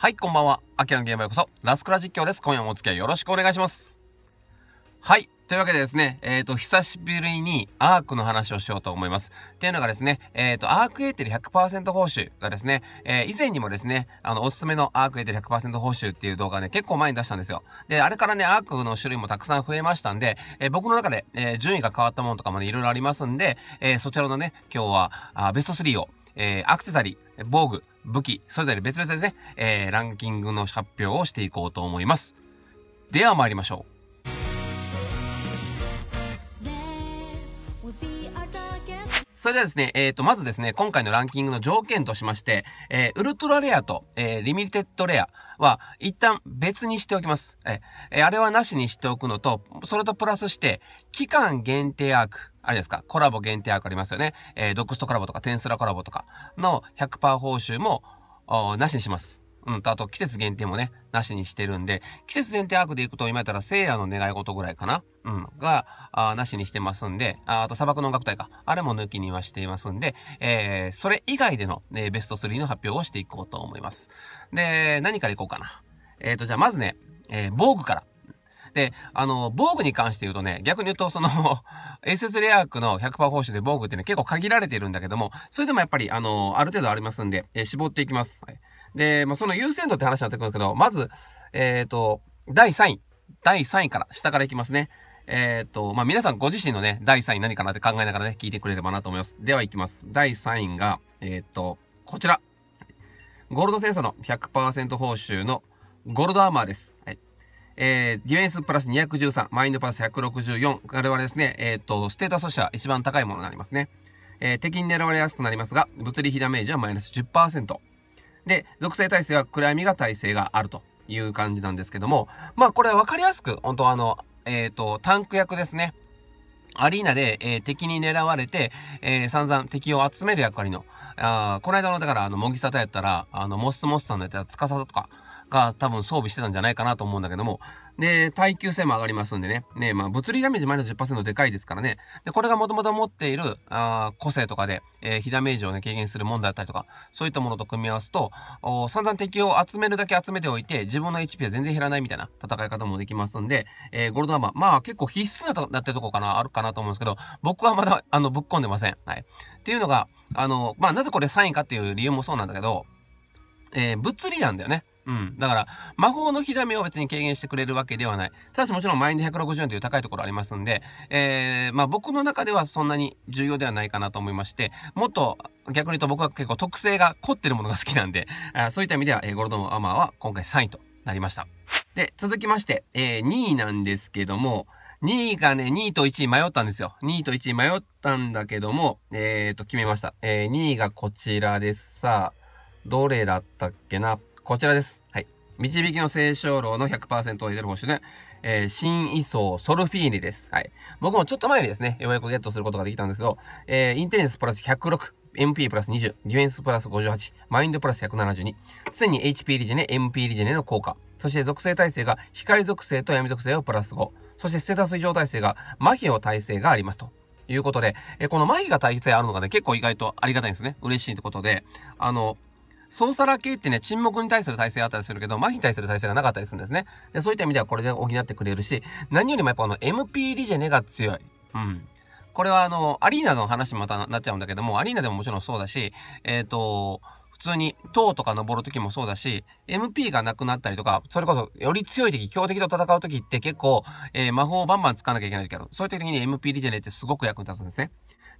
はい、こんばんは。秋の現場ようこそ、ラスクラ実況です。今夜もお付き合いよろしくお願いします。はい。というわけでですね、えっ、ー、と、久しぶりにアークの話をしようと思います。っていうのがですね、えっ、ー、と、アークエーテル100%報酬がですね、えー、以前にもですね、あの、おすすめのアークエーテル100%報酬っていう動画ね、結構前に出したんですよ。で、あれからね、アークの種類もたくさん増えましたんで、え僕の中で、え順位が変わったものとかもね、いろいろありますんで、えそちらのね、今日は、あベスト3を、えアクセサリー、防具、武器、それぞれ別々ですね、えー、ランキングの発表をしていこうと思います。では参りましょう。それではですね、えっ、ー、と、まずですね、今回のランキングの条件としまして、えー、ウルトラレアと、えー、リミテッドレアは、一旦別にしておきます。えー、あれはなしにしておくのと、それとプラスして、期間限定アーク、あれですか、コラボ限定枠ありますよね。えー、ドックストコラボとか、テンスラコラボとかの100%報酬も、なしにします。うんと、あと季節限定もね、なしにしてるんで、季節限定アークでいくと、今やったら聖夜の願い事ぐらいかなうん、が、あなしにしてますんで、ああと砂漠の音楽隊か。あれも抜きにはしていますんで、えー、それ以外での、ね、ベスト3の発表をしていこうと思います。で、何からいこうかな。えっ、ー、と、じゃあまずね、えー、防具から。で、あの、防具に関して言うとね、逆に言うと、その SS レアークの100%報酬で防具ってね、結構限られているんだけども、それでもやっぱり、あの、ある程度ありますんで、えー、絞っていきます。はい、で、まあ、その優先度って話になってくるんですけど、まず、えっ、ー、と、第3位。第3位から、下からいきますね。えっ、ー、と、まあ、皆さんご自身のね、第3位何かなって考えながらね、聞いてくれればなと思います。では行きます。第3位が、えっ、ー、と、こちら。ゴールド戦争の100%報酬のゴールドアーマーです。はい。えー、ディフェンスプラス213、マインドプラス164。あれはですね、えっ、と、ステータスとしては一番高いものになりますね。えー、敵に狙われやすくなりますが、物理被ダメージはマイナス10%。で、属性耐性は暗闇が耐性があるという感じなんですけども、まあこれ分かりやすく、本当あの、えっ、と、タンク役ですね。アリーナで、えー、敵に狙われて、えー、散々敵を集める役割の、あこの間の、だから、あの、モギサタやったら、あの、モスモスさんのやったら、さとか、が多分装備してたんじゃないかなと思うんだけども。で、耐久性も上がりますんでね。ね、まあ物理ダメージマイナス10%でかいですからね。で、これがもともと持っている、あ個性とかで、えー、非ダメージをね、軽減するもんだったりとか、そういったものと組み合わすと、お散々敵を集めるだけ集めておいて、自分の HP は全然減らないみたいな戦い方もできますんで、えー、ゴールドアーマー、まあ結構必須だなってとこかな、あるかなと思うんですけど、僕はまだ、あの、ぶっ込んでません。はい。っていうのが、あの、まあなぜこれ3位かっていう理由もそうなんだけど、えー、物理なんだよね。うん。だから、魔法の火種を別に軽減してくれるわけではない。ただしもちろんマインド160円という高いところありますんで、えー、まあ僕の中ではそんなに重要ではないかなと思いまして、もっと逆に言うと僕は結構特性が凝ってるものが好きなんで、あそういった意味では、えー、ゴールドアマーは今回3位となりました。で、続きまして、えー、2位なんですけども、2位がね、2位と1位迷ったんですよ。2位と1位迷ったんだけども、えーと、決めました。えー、2位がこちらです。さあ、どれだったっけなこちらです。はい。導きの聖書論の100%を入れる保守で、えー、新位相ソルフィーニです。はい。僕もちょっと前にですね、ようやくゲットすることができたんですけど、えー、インテリジェンスプラス106、MP プラス20、ディフェンスプラス58、マインドプラス172、常に HP リジェネ、MP リジェネの効果、そして属性耐性が光属性と闇属性をプラス5、そしてステータス異常耐性が麻痺を耐性がありますと。いうことで、えー、この麻痺が耐性あるのがね、結構意外とありがたいんですね。嬉しいってことで、あの、ソーサラ系ってね、沈黙に対する体制があったりするけど、麻痺に対する体制がなかったりするんですね。でそういった意味ではこれで補ってくれるし、何よりもやっぱこの MP リジェネが強い。うん。これはあの、アリーナの話にまたなっちゃうんだけども、アリーナでももちろんそうだし、えっ、ー、と、普通に塔とか登る時もそうだし、MP がなくなったりとか、それこそより強い敵、強敵と戦う時って結構、えー、魔法をバンバン使わなきゃいけないけど、そういった時に MP リジェネってすごく役に立つんですね。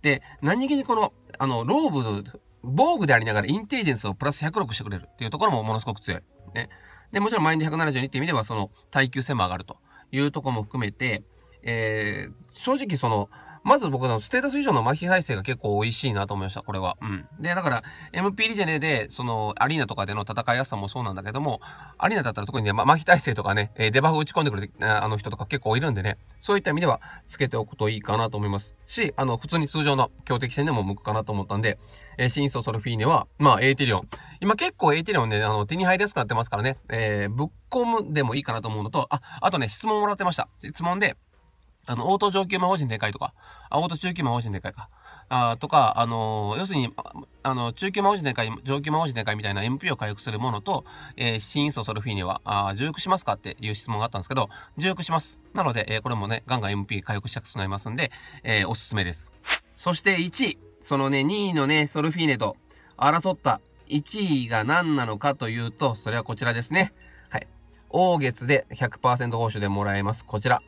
で、何気にこの、あの、ローブ防具でありながらインテリジェンスをプラス106してくれるっていうところもものすごく強い。ね。で、もちろんマインド172って意味では、その耐久性も上がるというところも含めて、えー、正直その、まず僕のステータス以上の麻痺配性が結構美味しいなと思いました、これは。うん。で、だから、MP リェネで、その、アリーナとかでの戦いやすさもそうなんだけども、アリーナだったら特にね、ま、麻痺体制とかね、えデバフ打ち込んでくるあの人とか結構いるんでね、そういった意味では、つけておくといいかなと思います。し、あの、普通に通常の強敵戦でも向くかなと思ったんで、えー、新ソソルフィーネは、まあ、エーテリオン。今結構エーテリオンね、あの、手に入りやすくなってますからね、えー、ぶっ込むでもいいかなと思うのと、あ、あとね、質問もらってました。質問で、あの、応答上級魔法陣かいとか、あ、応答中級魔法陣かいか。あとか、あのー、要するに、あの、中級魔法陣かい、上級魔法陣かいみたいな MP を回復するものと、えー、新因素ソルフィーニは、あ重複しますかっていう質問があったんですけど、重複します。なので、えー、これもね、ガンガン MP 回復したくなりますんで、えー、おすすめです。そして1位、そのね、2位のね、ソルフィーネと争った1位が何なのかというと、それはこちらですね。はい。大月で100%報酬でもらえます。こちら。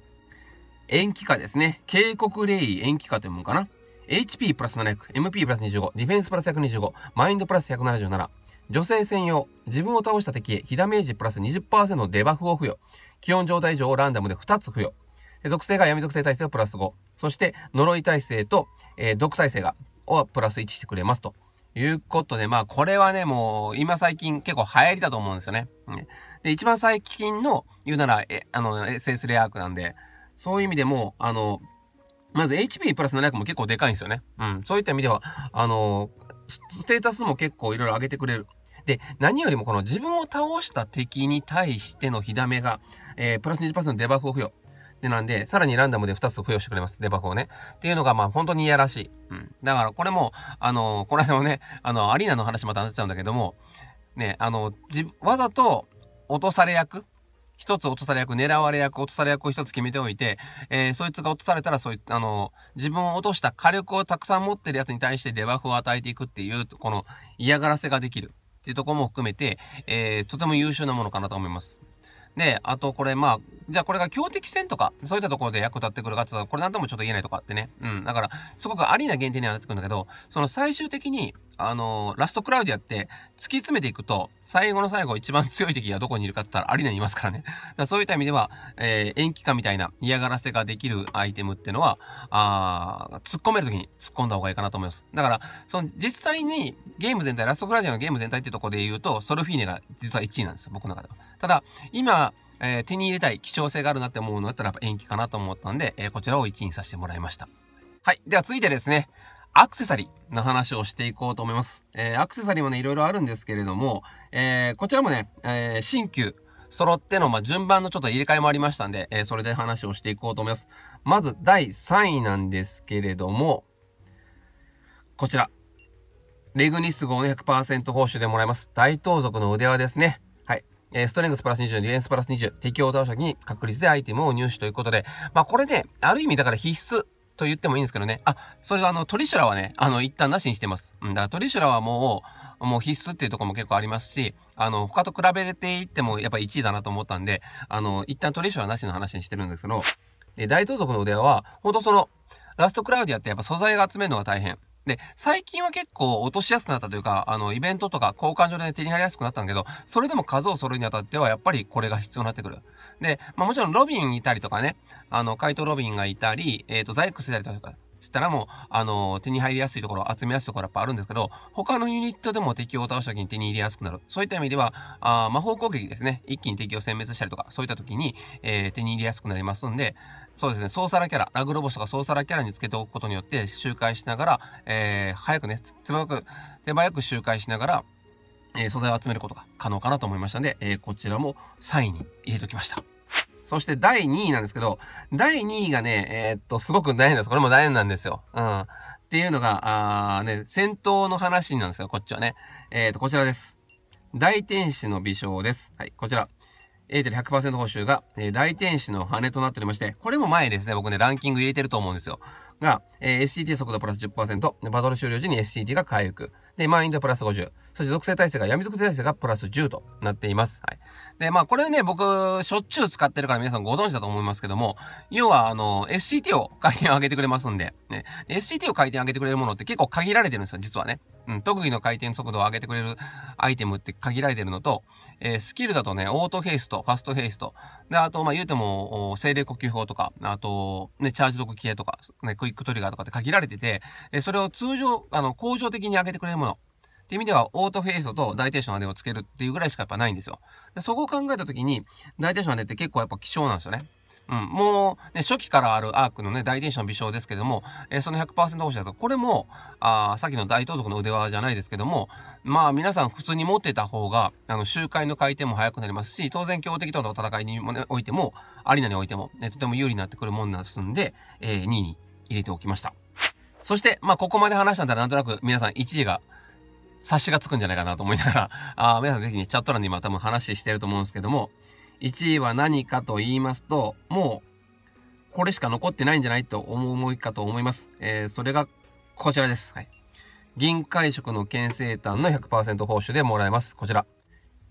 延期化ですね。警告レイ延期化というもんかな。HP プラス700、MP プラス25、ディフェンスプラス125、マインドプラス177。女性専用、自分を倒した敵へ、被ダメージプラス20%のデバフを付与。気温状態上をランダムで2つ付与。属性が闇属性耐性をプラス5。そして、呪い耐性と、えー、毒耐性が、をプラス1してくれますと。いうことで、まあ、これはね、もう、今最近結構流行りだと思うんですよね。で、一番最近の、言うなら、え、あの、SS レアークなんで、そういう意味でも、あの、まず HP プラス700も結構でかいんですよね。うん。そういった意味では、あの、ステータスも結構いろいろ上げてくれる。で、何よりもこの自分を倒した敵に対しての火ダメが、えー、プラス20%のデバフを付与。で、なんで、さらにランダムで2つ付与してくれます。デバフをね。っていうのが、まあ、本当にいやらしい。うん。だから、これも、あのー、この間もね、あの、アリーナの話また話しちゃうんだけども、ね、あの、わざと落とされ役一つ落とされ役、狙われ役、落とされ役を一つ決めておいて、えー、そいつが落とされたら、そういあの、自分を落とした火力をたくさん持ってるやつに対してデバフを与えていくっていう、この嫌がらせができるっていうとこも含めて、えー、とても優秀なものかなと思います。で、あとこれ、まあ、じゃあこれが強敵戦とか、そういったところで役立ってくるかって言ったら、これ何んともちょっと言えないとかってね。うん。だから、すごくありな限定にはなってくるんだけど、その最終的に、あのー、ラストクラウディアって突き詰めていくと、最後の最後一番強い敵がどこにいるかって言ったらアリナにいますからね。らそういった意味では、えー、延期化みたいな嫌がらせができるアイテムってのは、あ突っ込める時に突っ込んだ方がいいかなと思います。だから、その実際にゲーム全体、ラストクラウディアのゲーム全体ってとこで言うと、ソルフィーネが実は1位なんですよ、僕の中では。ただ、今、えー、手に入れたい希少性があるなって思うのだったらやっぱ延期かなと思ったんで、えー、こちらを1位にさせてもらいました。はい。では続いてですね、アクセサリーの話をしていこうと思います。えー、アクセサリーもね、いろいろあるんですけれども、えー、こちらもね、えー、新旧揃っての、まあ、順番のちょっと入れ替えもありましたんで、えー、それで話をしていこうと思います。まず、第3位なんですけれども、こちら。レグニス号の100%報酬でもらえます。大盗賊の腕輪ですね。はい。えー、ストレングスプラス20、ディフェンスプラス20、敵を倒した時に確率でアイテムを入手ということで、まあこれね、ある意味だから必須と言ってもいいんですけどね。あ、それがあの、トリシュラはね、あの、一旦なしにしてます。うん、だからトリシュラはもう、もう必須っていうとこも結構ありますし、あの、他と比べていってもやっぱ1位だなと思ったんで、あの、一旦トリシュラなしの話にしてるんですけど、で、大盗賊の腕輪は、ほんとその、ラストクラウディアってやっぱ素材が集めるのが大変。で、最近は結構落としやすくなったというか、あの、イベントとか交換所で手に入りやすくなったんだけど、それでも数を揃えにあたってはやっぱりこれが必要になってくる。で、まあもちろんロビンいたりとかね、あの、怪盗ロビンがいたり、えっ、ー、と、ザイクスいたりとか、したらもう、あの、手に入りやすいところ、集めやすいところやっぱあるんですけど、他のユニットでも敵を倒した時に手に入れやすくなる。そういった意味では、あ魔法攻撃ですね。一気に敵を殲滅したりとか、そういった時に、えー、手に入れやすくなりますんで、そうですね、ソーサラキャラ、ラグロボスとかソーサラキャラにつけておくことによって、周回しながら、えー、早くね、手早く、手早く周回しながら、えー、素材を集めることが可能かなと思いましたので、えー、こちらも3位に入れておきました。そして第2位なんですけど、第2位がね、えー、っと、すごく大変です。これも大変なんですよ。うん。っていうのが、あね、戦闘の話なんですよ、こっちはね。えー、っと、こちらです。大天使の微笑です。はい、こちら。エーテル100%報酬が、えー、大天使の羽となっておりまして、これも前ですね、僕ね、ランキング入れてると思うんですよ。が、えー、SCT 速度プラス10%、バトル終了時に SCT が回復。で、満員でプラス50。そして属性耐性が、闇属性耐性がプラス10となっています。はい。で、まあこれね、僕、しょっちゅう使ってるから皆さんご存知だと思いますけども、要はあの、SCT を回転を上げてくれますんで、ね。SCT を回転上げてくれるものって結構限られてるんですよ、実はね。うん、特技の回転速度を上げてくれるアイテムって限られてるのと、えー、スキルだとね、オートヘイスト、ファストヘイスト。で、あと、まあ、言うても、精霊呼吸法とか、あと、ね、チャージ毒系とか、ね、クイックトリガーとかって限られてて、えそれを通常、あの、向上的に上げてくれるものって意味では、オートフェイストと大テーションアデをつけるっていうぐらいしかやっぱないんですよ。でそこを考えたときに、大テーションアデって結構やっぱ希少なんですよね。うん、もう、ね、初期からあるアークのね、大電子の微笑ですけども、えー、その100%保守だと、これも、あさっきの大盗賊の腕輪じゃないですけども、まあ皆さん普通に持ってた方が、あの、周回の回転も速くなりますし、当然強敵との戦いにも、ね、おいても、アリナにおいても、ね、とても有利になってくるもんなんですんで、えー、2位に入れておきました。そして、まあここまで話したんだらなんとなく皆さん1位が、察しがつくんじゃないかなと思いながら、あ皆さんぜひね、チャット欄で今多分話してると思うんですけども、1位は何かと言いますと、もう、これしか残ってないんじゃないと思うかと思います。えー、それがこちらです。はい。銀会食の牽制誕の100%報酬でもらえます。こちら。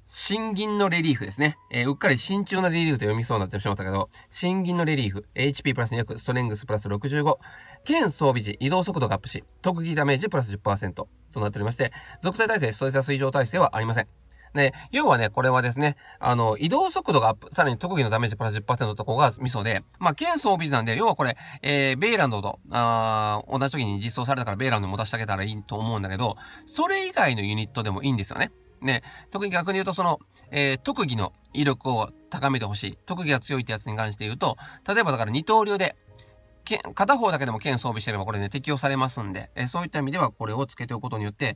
新銀のレリーフですね。えー、うっかり新中のレリーフと読みそうになってしまったけど、新銀のレリーフ、HP プラス200、ストレングスプラス65、剣装備時、移動速度がアップし、特技ダメージプラス10%、となっておりまして、属性耐性、ストレスや水上体制はありません。で、要はね、これはですね、あの、移動速度がアップ、さらに特技のダメージプラス10%のとこがミソで、まあ、剣装備時なんで、要はこれ、えー、ベイランドと、あ同じ時に実装されたからベイランドに持たせてあげたらいいと思うんだけど、それ以外のユニットでもいいんですよね。ね、特に逆に言うと、その、えー、特技の威力を高めてほしい。特技が強いってやつに関して言うと、例えばだから二刀流で、片方だけでも剣装備してればこれね、適用されますんで、えそういった意味ではこれをつけておくことによって、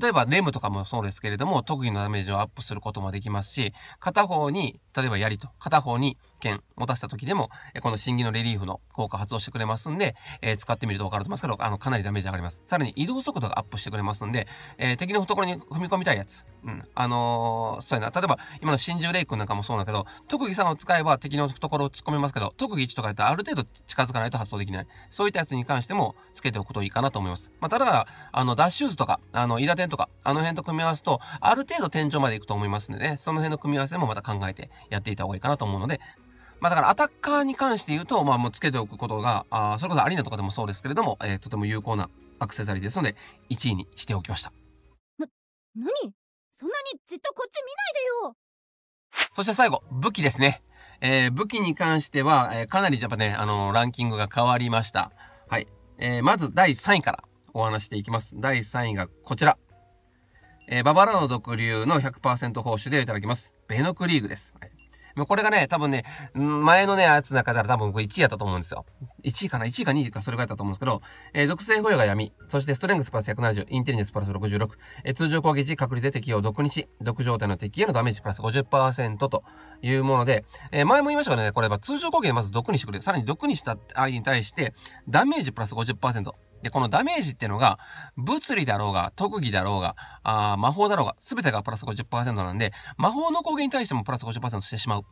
例えばレムとかもそうですけれども、特技のダメージをアップすることもできますし、片方に、例えば槍と、片方に件持たせた時でも、この審議のレリーフの効果発動してくれますんで、えー、使ってみると分かると思いますけど、あの、かなりダメージ上がります。さらに移動速度がアップしてくれますんで、えー、敵の懐に踏み込みたいやつ。うん。あのー、そうやな。例えば、今の真珠レイ君なんかもそうだけど、特技さんを使えば敵の懐を突っ込めますけど、特技1とかやったらある程度近づかないと発動できない。そういったやつに関しても、つけておくといいかなと思います。まあ、ただ、あの、ダッシュズとか、あの、イダテンとか、あの辺と組み合わすと、ある程度天井まで行くと思いますんでね、その辺の組み合わせもまた考えてやっていた方がいいかなと思うので、まあだからアタッカーに関して言うと、まあもうつけておくことが、あそれこそアリーナとかでもそうですけれども、えー、とても有効なアクセサリーですので、1位にしておきました。な、何そんなにじっとこっち見ないでよそして最後、武器ですね。えー、武器に関しては、えー、かなりやっぱね、あのー、ランキングが変わりました。はい。えー、まず第3位からお話していきます。第3位がこちら。えー、ババラの毒竜の100%報酬でいただきます。ベノクリーグです。はいもうこれがね、多分ね、前のね、あやつの中から多分これ1位やったと思うんですよ。1位かな ?1 位か2位かそれぐらいだったと思うんですけど、えー、属性保養が闇、そしてストレングスプラス170、インテリジェンスプラス66、えー、通常攻撃時確率で敵を毒にし、毒状態の敵へのダメージプラス50%というもので、えー、前も言いましたけどね、これは通常攻撃でまず毒にしてくれる。さらに毒にした相手に対して、ダメージプラス50%。で、このダメージってのが、物理だろうが、特技だろうが、あ魔法だろうが、すべてがプラス50%なんで、魔法の攻撃に対してもプラス50%してしまう。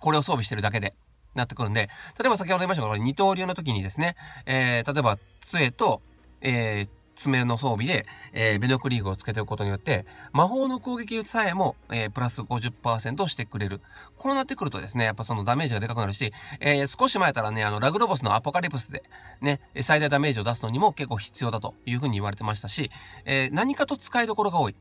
これを装備してるだけで。なってくるんで、例えば先ほど言いましたが、こ二刀流の時にですね、えー、例えば、杖と、えー、爪の装備で、えー、ベノクリーグをつけておくことによって、魔法の攻撃さえも、えー、プラス50%してくれる。こうなってくるとですね、やっぱそのダメージがでかくなるし、えー、少し前からね、あの、ラグロボスのアポカリプスで、ね、最大ダメージを出すのにも結構必要だというふうに言われてましたし、え何かと使いどころが多い。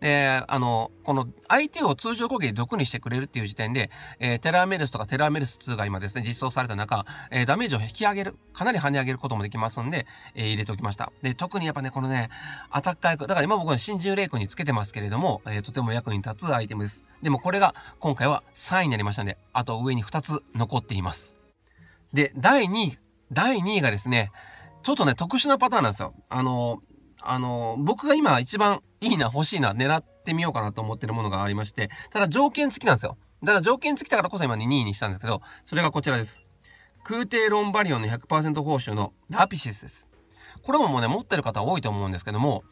で、あの、この相手を通常攻撃で毒にしてくれるっていう時点で、えー、テラーメルスとかテラーメルス2が今ですね、実装された中、えー、ダメージを引き上げる、かなり跳ね上げることもできますんで、えー、入れておきました。で、特にやっぱね、このね、アタッカー役、だから今僕は新人イ君につけてますけれども、えー、とても役に立つアイテムです。でもこれが今回は3位になりましたんで、あと上に2つ残っています。で、第2位、第2位がですね、ちょっとね、特殊なパターンなんですよ。あの、あの、僕が今一番いいな、欲しいな、狙ってみようかなと思ってるものがありまして、ただ条件付きなんですよ。だから条件付きだからこそ今に2位にしたんですけど、それがこちらです。空挺ロンバリオンの100%報酬のラピシスです。これももうね、持ってる方多いと思うんですけども、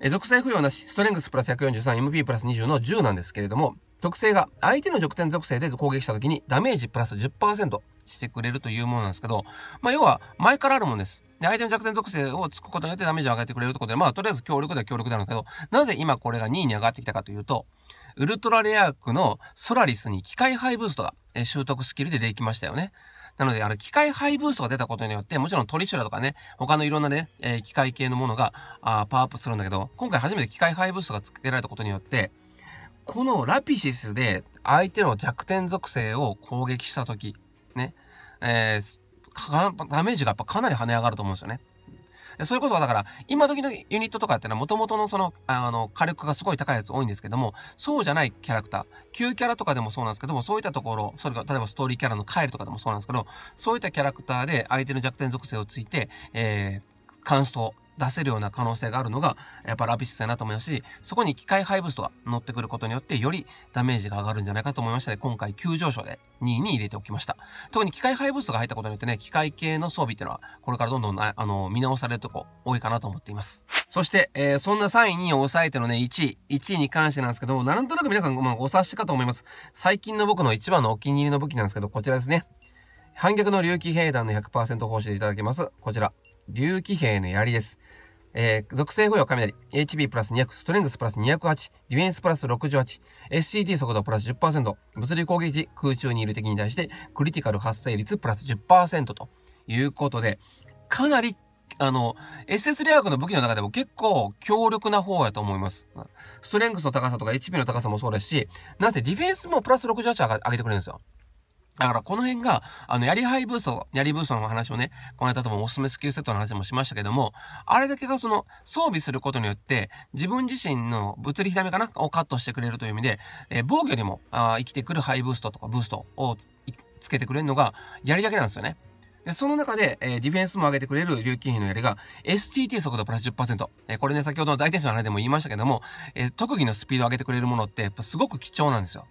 え属性不要なし、ストレングスプラス 143MP プラス20の10なんですけれども、特性が相手の弱点属性で攻撃した時にダメージプラス10%してくれるというものなんですけど、まあ要は前からあるもんです。で、相手の弱点属性をつくことによってダメージを上げてくれるということで、まあ、とりあえず強力では強力なんだけど、なぜ今これが2位に上がってきたかというと、ウルトラレアークのソラリスに機械ハイブーストが、え習得スキルでできましたよね。なので、あの、機械ハイブーストが出たことによって、もちろんトリシュラとかね、他のいろんなね、えー、機械系のものが、あパワーアップするんだけど、今回初めて機械ハイブーストが付けられたことによって、このラピシスで相手の弱点属性を攻撃したとき、ね、えー、ダメージがやっぱかなり跳ね上がると思うんですよね。それこそだから、今時のユニットとかってのは元々のその、あの、火力がすごい高いやつ多いんですけども、そうじゃないキャラクター、旧キャラとかでもそうなんですけども、そういったところ、それが、例えばストーリーキャラのカエルとかでもそうなんですけど、そういったキャラクターで相手の弱点属性をついて、えー、カンスト出せるような可能性があるのが、やっぱラピスだなと思いますし、そこに機械配物とか乗ってくることによって、よりダメージが上がるんじゃないかと思いましたで、今回急上昇で2位に入れておきました。特に機械配物が入ったことによってね、機械系の装備っていうのは、これからどんどん、あの、見直されるとこ多いかなと思っています。そして、えー、そんな3位、2位を抑えてのね、1位、1位に関してなんですけども、なんとなく皆さん、まあ、お察しかと思います。最近の僕の一番のお気に入りの武器なんですけど、こちらですね。反逆の竜騎兵団の100%奉仕でいただきます。こちら。竜騎兵の槍です。えー、属性不要雷、HB プラス200、ストレングスプラス208、ディフェンスプラス68、SCT 速度プラス10%、物理攻撃時空中にいる敵に対してクリティカル発生率プラス10%ということで、かなりあの、SS レアクの武器の中でも結構強力な方やと思います。ストレングスの高さとか HP の高さもそうですし、なぜディフェンスもプラス68上げてくれるんですよ。だからこの辺が、あの、やりハイブースト、やりブーストの話をね、この間ともおすすめスキルセットの話もしましたけども、あれだけがその装備することによって、自分自身の物理ひらめかなをカットしてくれるという意味で、えー、防御にもあ生きてくるハイブーストとかブーストをつけてくれるのが、やりだけなんですよね。で、その中で、えー、ディフェンスも上げてくれる琉球兵のやりが、STT 速度プラス10%。えー、これね、先ほどの大天使の話でも言いましたけども、えー、特技のスピードを上げてくれるものって、やっぱすごく貴重なんですよ。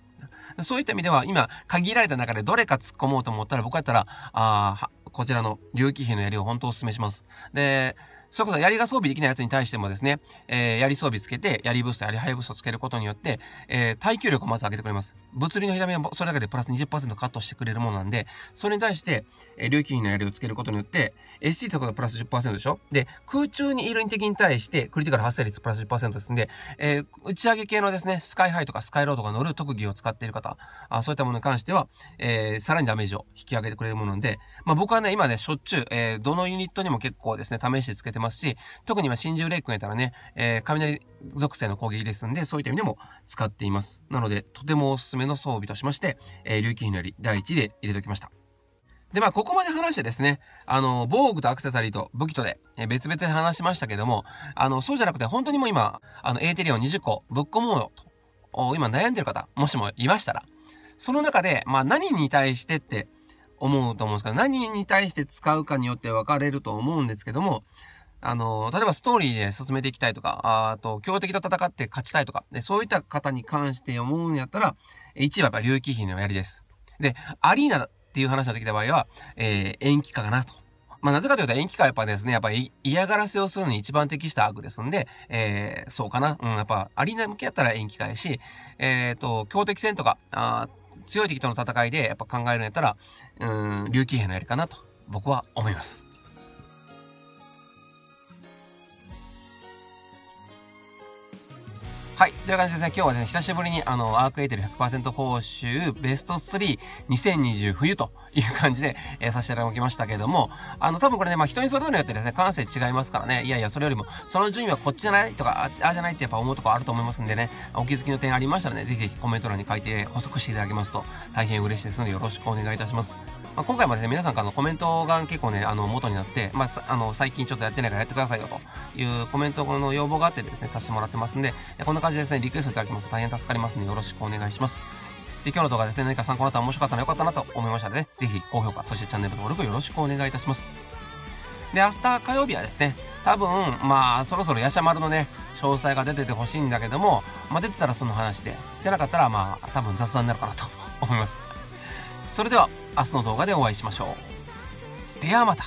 そういった意味では、今、限られた中でどれか突っ込もうと思ったら、僕やったら、あこちらの有機肥のやりを本当お勧めします。で、それこそ槍が装備できないやつに対してもですね、えー、槍装備つけて、槍ブースト、槍ハイブーストつけることによって、えー、耐久力をまず上げてくれます。物理の痛みはそれだけでプラス20%カットしてくれるものなんで、それに対して、えー、琉球の槍をつけることによって、ST とかプラス10%でしょで、空中にいる敵に対して、クリティカル発生率プラス10%ですんで、えー、打ち上げ系のですね、スカイハイとかスカイロードが乗る特技を使っている方、あそういったものに関しては、えー、さらにダメージを引き上げてくれるものなんで、まあ僕はね、今ね、しょっちゅう、えー、どのユニットにも結構ですね、試してつけてますますし、特に今新宿レイクがいたらね、えー、雷属性の攻撃ですんで、そういった意味でも使っています。なので、とてもおすすめの装備としまして、えー、琉球ひり第1位で入れておきました。で、まあ、ここまで話してですね、あの、防具とアクセサリーと武器とで、え別々で話しましたけども、あの、そうじゃなくて、本当にもう今、あの、エーテリオン20個ぶっ込もうよと、今悩んでる方、もしもいましたら、その中で、まあ、何に対してって、思うと思うんですけど、何に対して使うかによって分かれると思うんですけども、あの、例えばストーリーで進めていきたいとか、あと、強敵と戦って勝ちたいとか、そういった方に関して思うんやったら、1位はやっぱ竜騎兵のやりです。で、アリーナっていう話ができた場合は、えー、延期化かなと。まあ、なぜかというと延期化はやっぱですね、やっぱ嫌がらせをするのに一番適した悪ですんで、えー、そうかな。うん、やっぱアリーナ向けやったら延期化やし、えっ、ー、と、強敵戦とか、あ強い敵との戦いでやっぱ考えるんやったら、うん、竜騎兵のやりかなと僕は思います。はい。という感じでですね、今日はね、久しぶりにあの、アークエイテル100%報酬ベスト3、2020冬という感じで、えー、させていただきましたけれども、あの、多分これね、まあ人にそれぞれによってですね、感性違いますからね、いやいや、それよりも、その順位はこっちじゃないとか、ああじゃないってやっぱ思うとこあると思いますんでね、お気づきの点ありましたらね、ぜひぜひコメント欄に書いて補足していただけますと大変嬉しいですので、よろしくお願いいたします。まあ、今回もですね、皆さんからのコメントが結構ね、あの、元になって、まあ、あの、最近ちょっとやってないからやってくださいよというコメントの要望があってですね、させてもらってますんで、こんな感じでですね、リクエストいただきますと大変助かりますので、よろしくお願いします。で、今日の動画ですね、何か参考になったら面白かったな、良かったなと思いましたので、ね、ぜひ高評価、そしてチャンネル登録よろしくお願いいたします。で、明日火曜日はですね、多分、まあ、そろそろヤシャマルのね、詳細が出ててほしいんだけども、まあ、出てたらその話で、じゃなかったら、まあ、多分雑談になるかなと思います。それでは明日の動画でお会いしましょうではまた